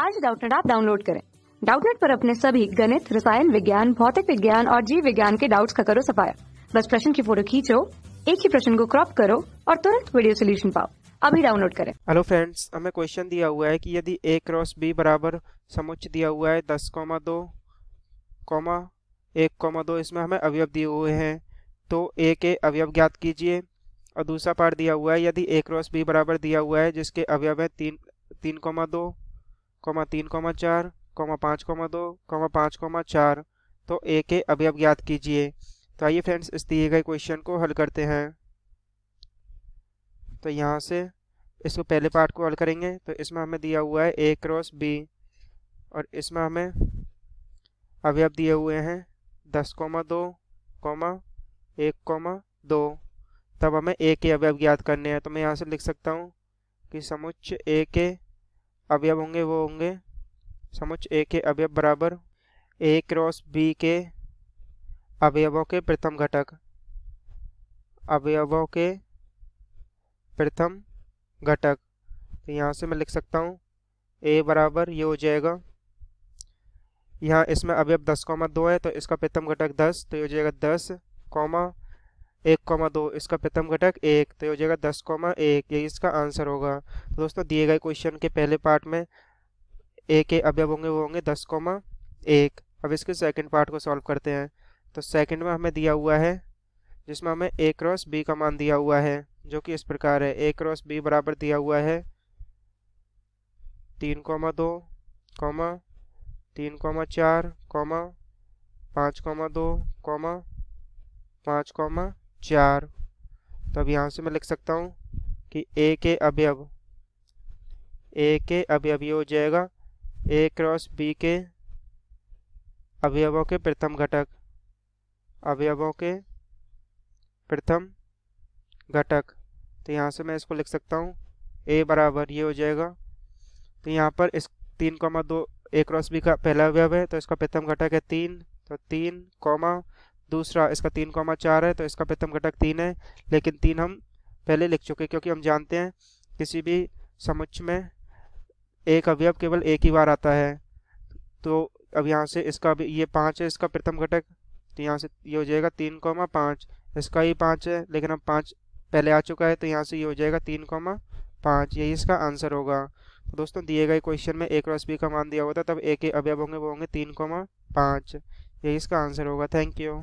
आज डाउटनेट आप डाउनलोड करें डाउटनेट पर अपने सभी गणित रसायन विज्ञान भौतिक विज्ञान और जीव विज्ञान के डाउट्स का करो सफाया बस प्रश्न की फोटो खींचो एक ही प्रश्न को क्रॉप करो और तुरंत वीडियो सोल्यूशन पाओ अभी डाउनलोड करें हेलो फ्रेंड्स हमें क्वेश्चन दिया हुआ है कि यदि ए क्रॉस बी बराबर समुच दिया हुआ है दस कौमा दो कौमा एक कौमा दो इसमें हमें अवयव दिए हुए हैं तो ए के अवयव ज्ञात कीजिए और दूसरा पार्ट दिया हुआ है यदि ए क्रॉस बी बराबर दिया हुआ है जिसके अवयव है तीन तीन कौमा दो कॉमा तीन कॉमा चार कॉमा पाँच कॉमा दो कॉमा पाँच कॉमा चार तो ए के अभी अब याद कीजिए तो आइए फ्रेंड्स इस दिए गए क्वेश्चन को हल करते हैं तो यहाँ से इसको पहले पार्ट को हल करेंगे तो इसमें हमें दिया हुआ है ए क्रॉस बी और इसमें हमें अभी अब दिए हुए हैं दस कॉमा दो कॉमा एक कॉमा दो तब हमें ए के अवयव ज्ञात करने हैं तो मैं यहाँ से लिख सकता हूँ कि समुच्च ए के अवयव होंगे वो होंगे समुच ए के अवयव बराबर ए क्रॉस बी के अवयवों के प्रथम घटक अवयवों के प्रथम घटक तो यहाँ से मैं लिख सकता हूँ ए बराबर ये हो जाएगा यहाँ इसमें अवयव दस कौमा दो है तो इसका प्रथम घटक दस तो ये हो जाएगा दस कौमा एक कॉमा दो इसका प्रथम घटक एक तो हो जाएगा दस कॉमा एक ये इसका आंसर होगा तो दोस्तों दिए गए क्वेश्चन के पहले पार्ट में ए के अवयव होंगे वो होंगे दस कॉमा एक अब इसके सेकंड पार्ट को सॉल्व करते हैं तो सेकंड में हमें दिया हुआ है जिसमें हमें ए क्रॉस बी का मान दिया हुआ है जो कि इस प्रकार है ए क्रॉस बी बराबर दिया हुआ है तीन कॉमा दो कॉमा तीन कॉमा चार कॉमा पाँच कॉमा दो कॉमा पाँच कॉमा चार तो अब यहाँ से मैं लिख सकता हूँ कि ए के अवयव ए के अवयव ये हो जाएगा ए क्रॉस बी के अवयवों के प्रथम घटक अवयवों के प्रथम घटक तो यहाँ से मैं इसको लिख सकता हूँ ए बराबर ये हो जाएगा तो यहाँ पर इस तीन कॉमा दो ए क्रॉस बी का पहला अवयव है तो इसका प्रथम घटक है तीन तो तीन कॉमा दूसरा इसका तीन कॉमा चार है तो इसका प्रथम घटक तीन है लेकिन तीन हम पहले लिख चुके क्योंकि हम जानते हैं किसी भी समुच में एक अवयव केवल एक ही बार आता है तो अब यहाँ से इसका भी ये पाँच है इसका प्रथम घटक तो यहाँ से ये हो जाएगा तीन कॉमा पाँच इसका ही पाँच है लेकिन अब पाँच पहले आ चुका है तो यहाँ से ये हो जाएगा तीन कॉमा पाँच यही इसका आंसर होगा तो दोस्तों दिए गए क्वेश्चन में एक रस बी का मान दिया हुआ था तब ए के अवयव होंगे वो होंगे तीन कॉमा पाँच यही इसका आंसर होगा थैंक यू